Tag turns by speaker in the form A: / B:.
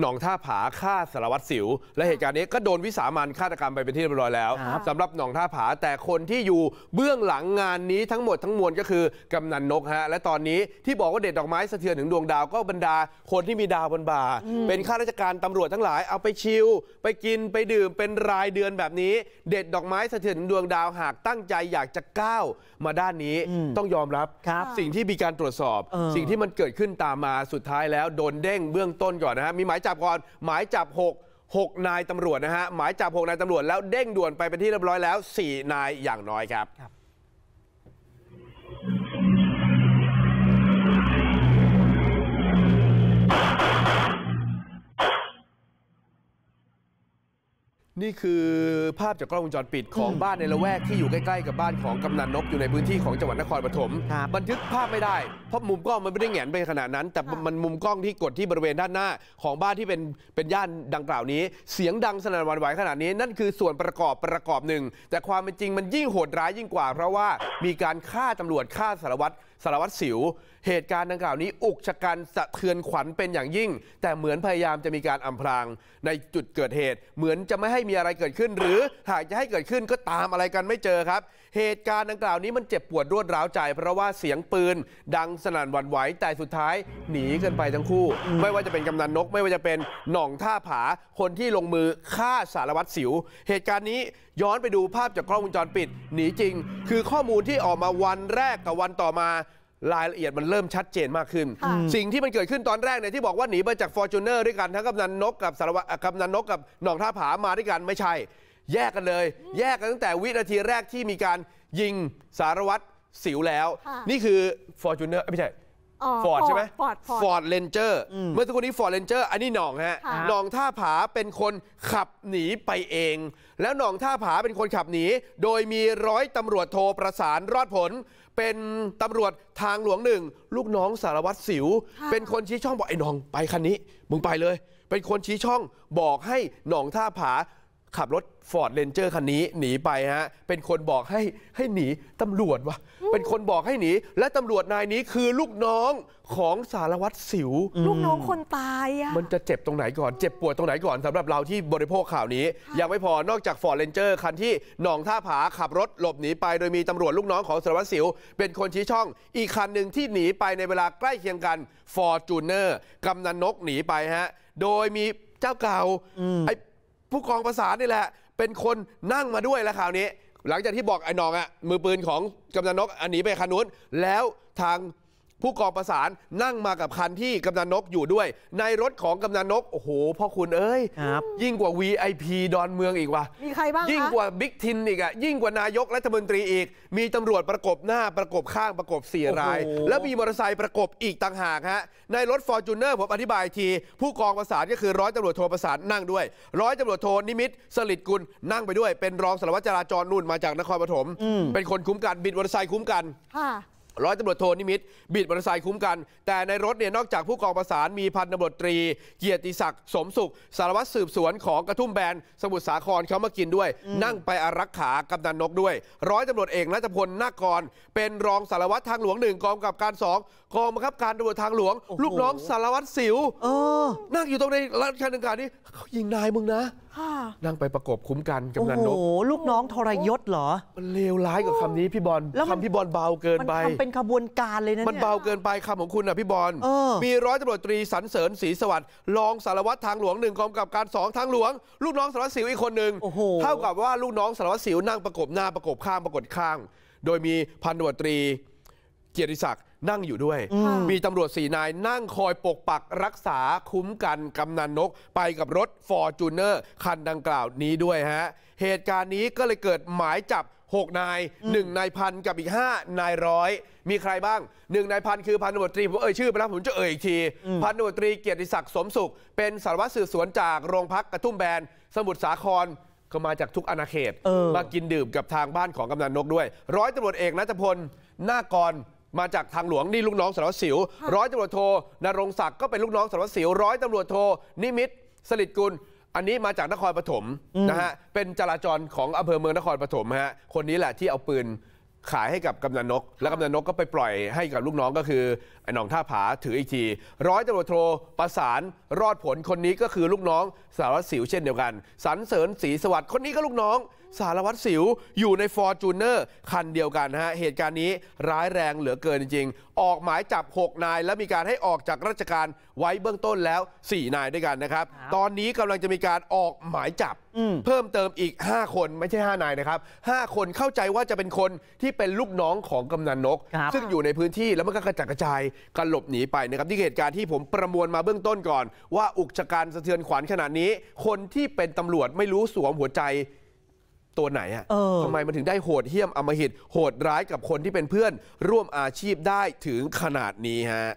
A: หนองท่าผา ฆ่าสารวัตรสิวและเหตุการณ์นี้ก็โดนวิสามันฆาตกรรมไปเป็นที่เรียบร้อยแล้ว สำหรับหนองท่าผาแต่คนที่อยู่เบื้องหลังงานนี้ทั้งหมดทั้งมวลก็คือกำนันนกฮะและตอนนี้ที่บอกว่าเด็ดดอกไม้สะเทือนถึงดวงดาวก็บรรดาคนที่มีดาวบนบ่าเป็นข้าราชการตำรวจทั้งหลายเอาไปชิลไปกินไปดื่มเป็นรายเดือนแบบนี้ เด็ดดอกไม้สะเทือนถึง ดวงดาวหากตั้งใจอยากจะก้าวมาด้านนี้ต้องยอมรับ สิ่งที่มีการตรวจสอบสิ่งที่มันเกิดขึ้นตามมาสุดท้ายแล้วโดนเด้งเบื้องต้นก่อนนะฮะมีหมายจับจับก่อนหมายจับ6 6 นายตำรวจนะฮะ หมายจับ 6 นายตำรวจแล้วเด้งด่วนไปเป็นที่เรียบร้อยแล้ว 4 นายอย่างน้อยครับนี่คือภาพจากกล้องวงจรปิดของบ้านในละแวกที่อยู่ใกล้ๆกับบ้านของกำนันนกอยู่ในพื้นที่ของจังหวัดนครปฐม บันทึกภาพไม่ได้เพราะมุมกล้องมันไม่ได้แงนไปขนาดนั้น แต่มันมุมกล้องที่กดที่บริเวณด้านหน้าของบ้านที่เป็นเป็นย่านดังกล่าวนี้ เสียงดังสนั่นหวั่นไหวขนาดนี้นั่นคือส่วนประกอบประกอบหนึ่ง แต่ความเป็นจริงมันยิ่งโหดร้ายยิ่งกว่า เพราะว่ามีการฆ่าตำรวจฆ่าสารวัตรสารวัตรสิวเหตุการณ์ดังกล่าวนี้ อุกชะกันสะเทือนขวัญเป็นอย่างยิ่ง แต่เหมือนพยายามจะมีการอำพรางในจุดเกิดเหตุ เหมือนจะไม่ให้มีอะไรเกิดขึ้นหรือหากจะให้เกิดขึ้นก็ตามอะไรกันไม่เจอครับ เหตุการณ์ดังกล่าวนี้มันเจ็บปวดรวดร้าวใจ เพราะว่าเสียงปืน ดังสนั่นหวั่นไหวแต่สุดท้าย หนีกันไปทั้งคู่ ไม่ว่าจะเป็นกำนันนก ไม่ว่าจะเป็นหน่องท่าผา คนที่ลงมือฆ่าสารวัตรสิว เหตุการณ์นี้ ย้อนไปดูภาพจากกล้องวงจรปิด หนีจริง คือข้อมูลที่ออกมาวันแรกกับวันต่อมารายละเอียดมันเริ่มชัดเจนมากขึ้น สิ่งที่มันเกิดขึ้นตอนแรกเนี่ยที่บอกว่าหนีมาจากฟอร์จูเนอร์ด้วยกันทั้งกำนันนกกับสารวัตรกำนันนกกับหนองท่าผามาด้วยกัน ไม่ใช่ แยกกันเลย แยกกันตั้งแต่วินาทีแรกที่มีการยิงสารวัตรสิวแล้ว นี่คือฟอร์จูเนอร์ไม่ใช่
B: ฟอร์ดใช่ไหมฟอร์ดฟอร์
A: ดเลนเจอร์ เมื่อสักครู่นี้ฟอร์ดเลนเจอร์อันนี้หนองฮะหนองท่าผาเป็นคนขับหนีไปเอง แล้วหนองท่าผาเป็นคนขับหนี โดยมีร้อยตำรวจโทรประสานรอดผล เป็นตำรวจทางหลวงหนึ่ง ลูกน้องสารวัตรสิว เป็นคนชี้ช่องบอกไอ้หนองไปคันนี้ มึงไปเลย เป็นคนชี้ช่องบอกให้หนองท่าผาขับรถฟอร์ดเรนเจอร์คันนี้หนีไปฮะ เป็นคนบอกให้ให้หนีตำรวจวะเป็นคนบอกให้หนี และตำรวจนายนี้คือลูกน้องของสารวัตรสิวลูกน้องคนตายอ่ะมันจะเจ็บตรงไหนก่อนเจ็บปวดตรงไหนก่อนสำหรับเราที่บริโภคข่าวนี้ยังไม่พอนอกจากฟอร์ดเรนเจอร์คันที่หนองท่าผาขับรถหลบหนีไปโดยมีตำรวจลูกน้องของสารวัตรสิวเป็นคนชี้ช่องอีกคันหนึ่งที่หนีไปในเวลาใกล้เคียงกันฟอร์จูเนอร์กำนันนกหนีไปฮะโดยมีเจ้าเก่าไอ้ผู้กองประสานนี่แหละ เป็นคนนั่งมาด้วยแล้วคราวนี้ หลังจากที่บอกไอ้หนองอะมือปืนของกำนันนกอันหนีไปคันนู้นแล้วทางผู้กองประสานนั่งมากับคันที่กำนันนกอยู่ด้วย ในรถของกำนันนก โอ้โห พ่อคุณเอ้ยยิ่งกว่า VIP ดอนเมืองอีกว่ะมีใครบ้างยิ่งกว่าบิ๊กทินอีกอ่ะยิ่งกว่านายกรัฐมนตรีอีก มีตำรวจประกบหน้าประกบข้างประกบสี่ราย แล้วมีมอเตอร์ไซค์ประกบอีกต่างหากฮะในรถฟอร์จูเนอร์ผมอธิบายที ผู้กองประสานก็คือร้อยตำรวจโทประสานนั่งด้วยร้อยตำรวจโทนิมิตสลิดกุลนั่งไปด้วยเป็นรองสารวัตรจราจรนู่นมาจากนครปฐมเป็นคนคุ้มกันบิดมอเตอร์ไซค์คุ้มกันค่ะร้อยตำรวจโทนิมิตบิดมอเตอร์ไซค์คุ้มกัน แต่ในรถเนี่ยนอกจากผู้กองประสานมีพันตำรวจตรี เกียรติศักดิ์สมสุข สารวัตรสืบสวนของกระทุ่มแบนสมุทรสาครเขามากินด้วย นั่งไปอารักขากำนันนกด้วยร้อยตำรวจเอกนัทพลนากรเป็นรองสารวัตรทางหลวงหนึ่งกองกับการสองกองบังคับการตำรวจทางหลวง ลูกน้องสารวัตรสิวนั่งอยู่ตรงในรัฐการดังกล่าวนี้เขายิงนายมึงนะ นั่งไปประกบคุ้มกันกำนันนกโอ้ลูกน้องทรยศเหรอมันเลวร้ายกับคำนี้พี่บอลคำพี่บอลเบาเกินไปมันเป็นเ็นขบวนการเลยนะมันเบาเกินไปคำของคุณอ่ะพี่บอลมีร้อยตำรวจตรีสรรเสริญศรีสวัสดิ์รองสารวัตรทางหลวงหนึ่งกองกับการสองทางหลวงลูกน้องสารวัตรสิวอีกคนหนึ่งเท่ากับว่าลูกน้องสารวัตรสิวนั่งประกบหน้าประกบข้างประกบข้าง โดยมีพันตำรวจตรีเกียรติศักดิ์นั่งอยู่ด้วยมีตำรวจสี่นาย นั่งคอยปกปักรักษาคุ้มกันกำนันนกไปกับรถฟอร์จูเนอร์คันดังกล่าวนี้ด้วยฮะเหตุการณ์นี้ก็เลยเกิดหมายจับ6นาย1นายพัน กับอีก5นายร้อย มีใครบ้างหนึ่งนายพันคือพันตำรวจตรีผมเอ่ยชื่อไปแล้วผมจะเอ่ยอีกที พันตำรวจตรีเกียรติศักดิ์สมสุข เป็นสารวัตรสืบสวนจากโรงพักกระทุ่มแบน สมุทรสาครก็มาจากทุกอาณาเขต มากินดื่มกับทางบ้านของกำนันนกด้วย ร้อยตำรวจเอกนัทพลหน้ากรมาจากทางหลวงนี่ลูกน้องสารวัตรสิวร้อยตำรวจโทนรงศักดิ์ก็เป็นลูกน้องสารวัตรสิวร้อยตำรวจโทนิมิตสลิดกุลอันนี้มาจากนครปฐมนะฮะเป็นจราจรของอำเภอเมืองนครปฐมฮะคนนี้แหละที่เอาปืนขายให้กับกำนันนก แล้วกำนันนกก็ไปปล่อยให้กับลูกน้องก็คือไอ้หนองท่าผาถืออีกทีร้อยตำรวจโทรประสานรอดผลคนนี้ก็คือลูกน้อง สารวัตรสิวเช่นเดียวกัน สันเสริญศรีสวัสดิ์คนนี้ก็ลูกน้องสารวัตรสิวอยู่ในฟอร์จูเนอร์คันเดียวกันฮะ เหตุการณ์นี้ร้ายแรงเหลือเกินจริง ออกหมายจับ 6 นาย และมีการให้ออกจากราชการไว้เบื้องต้นแล้ว 4 นายด้วยกันนะครับ ตอนนี้กำลังจะมีการออกหมายจับ เพิ่มเติมอีก 5 คนไม่ใช่ 5 นายนะครับ 5 คนเข้าใจว่าจะเป็นคนที่เป็นลูกน้องของกำนันนก ซึ่งอยู่ในพื้นที่แล้วมันก็กระจัดกระจายกันหลบหนีไปนะครับที่เหตุการณ์ที่ผมประมวลมาเบื้องต้นก่อน ว่าอุกชะการสะเทือนขวัญขนาดนี้ คนที่เป็นตำรวจไม่รู้สวมหัวใจตัวไหนอะทำไมมันถึงได้โหดเหี้ยมอมหิตโหดร้ายกับคนที่เป็นเพื่อน ร่วมอาชีพได้ถึงขนาดนี้ฮะ